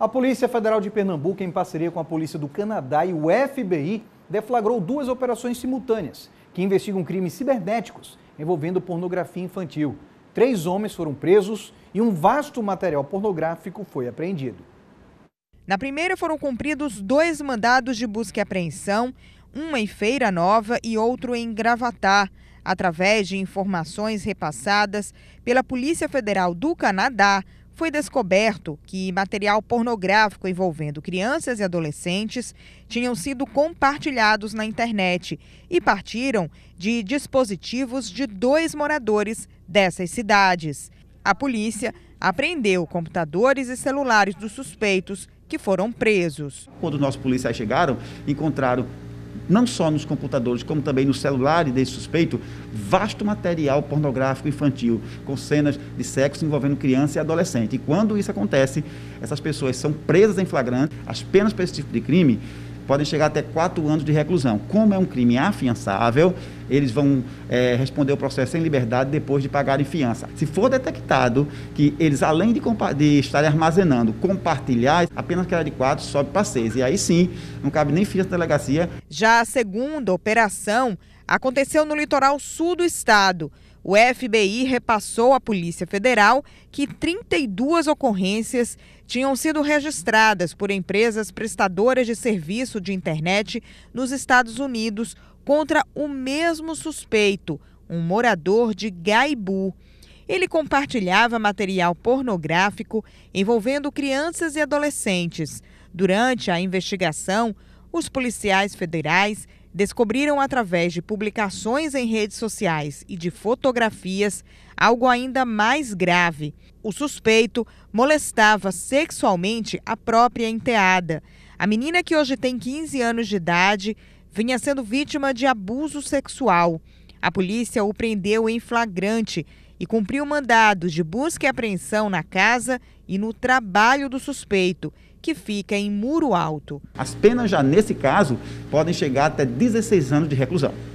A Polícia Federal de Pernambuco, em parceria com a Polícia do Canadá e o FBI, deflagrou duas operações simultâneas que investigam crimes cibernéticos envolvendo pornografia infantil. Três homens foram presos e um vasto material pornográfico foi apreendido. Na primeira foram cumpridos dois mandados de busca e apreensão, um em Feira Nova e outro em Gravatá, através de informações repassadas pela Polícia Federal do Canadá foi descoberto que material pornográfico envolvendo crianças e adolescentes tinham sido compartilhados na internet e partiram de dispositivos de dois moradores dessas cidades. A polícia apreendeu computadores e celulares dos suspeitos que foram presos. Quando nossos policiais chegaram, encontraram não só nos computadores, como também no celular desse suspeito, vasto material pornográfico infantil, com cenas de sexo envolvendo criança e adolescente. E quando isso acontece, essas pessoas são presas em flagrante, as penas para esse tipo de crime podem chegar até quatro anos de reclusão. Como é um crime afiançável, eles vão é, responder o processo em liberdade depois de pagarem fiança. Se for detectado que eles, além de, de estarem armazenando, compartilhar, apenas que era de quatro, sobe para seis. E aí sim, não cabe nem fiança da delegacia. Já a segunda operação aconteceu no litoral sul do estado o FBI repassou à Polícia Federal que 32 ocorrências tinham sido registradas por empresas prestadoras de serviço de internet nos Estados Unidos contra o mesmo suspeito, um morador de Gaibu. Ele compartilhava material pornográfico envolvendo crianças e adolescentes. Durante a investigação, os policiais federais descobriram através de publicações em redes sociais e de fotografias algo ainda mais grave. O suspeito molestava sexualmente a própria enteada. A menina, que hoje tem 15 anos de idade, vinha sendo vítima de abuso sexual. A polícia o prendeu em flagrante e cumpriu mandados de busca e apreensão na casa e no trabalho do suspeito, que fica em Muro Alto. As penas já nesse caso podem chegar até 16 anos de reclusão.